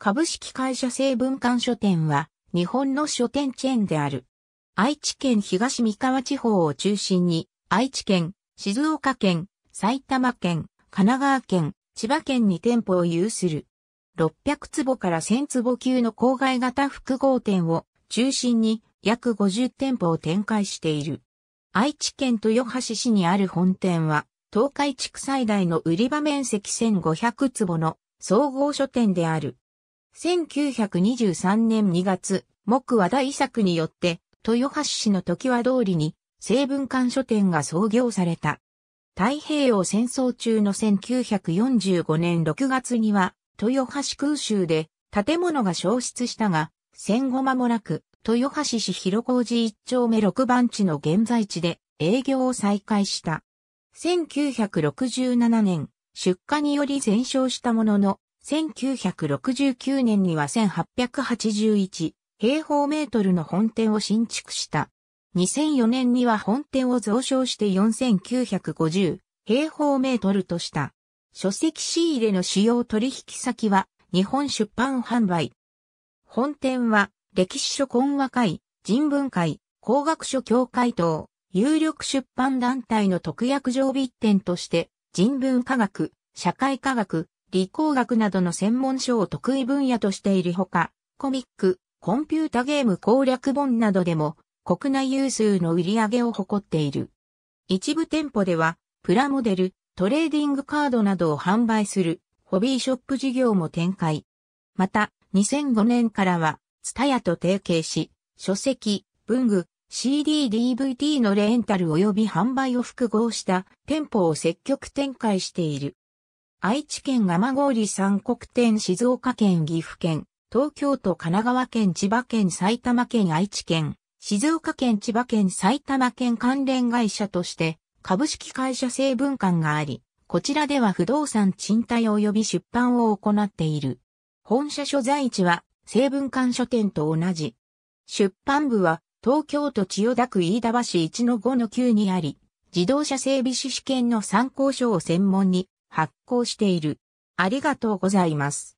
株式会社成文館書店は日本の書店チェーンである。愛知県東三河地方を中心に愛知県、静岡県、埼玉県、神奈川県、千葉県に店舗を有する。600坪から1000坪級の郊外型複合店を中心に約50店舗を展開している。愛知県豊橋市にある本店は東海地区最大の売り場面積1500坪の総合書店である。1923年2月、木和田遺作によって、豊橋市の時和通りに、西文館書店が創業された。太平洋戦争中の1945年6月には、豊橋空襲で建物が消失したが、戦後間もなく、豊橋市広小路一丁目6番地の現在地で営業を再開した。1967年、出荷により全焼したものの、1969年には1881平方メートルの本店を新築した。2004年には本店を増床して4950平方メートルとした。書籍仕入れの主要取引先は日本出版販売。本店は歴史書懇和会、人文会、工学書協会等、有力出版団体の特約常備店として、人文科学、社会科学、理工学などの専門書を得意分野としているほか、コミック、コンピュータゲーム攻略本などでも国内有数の売り上げを誇っている。一部店舗では、プラモデル、トレーディングカードなどを販売するホビーショップ事業も展開。また、2005年からは、ツタヤと提携し、書籍、文具、CD-DVD のレンタル及び販売を複合した店舗を積極展開している。愛知県蒲郡三国店静岡県岐阜県、東京都神奈川県千葉県埼玉県愛知県、静岡県千葉県埼玉県関連会社として株式会社成分館があり、こちらでは不動産賃貸及び出版を行っている。本社所在地は成分館書店と同じ。出版部は東京都千代田区飯田橋1-5-9にあり、自動車整備士試験の参考書を専門に発行している。ありがとうございます。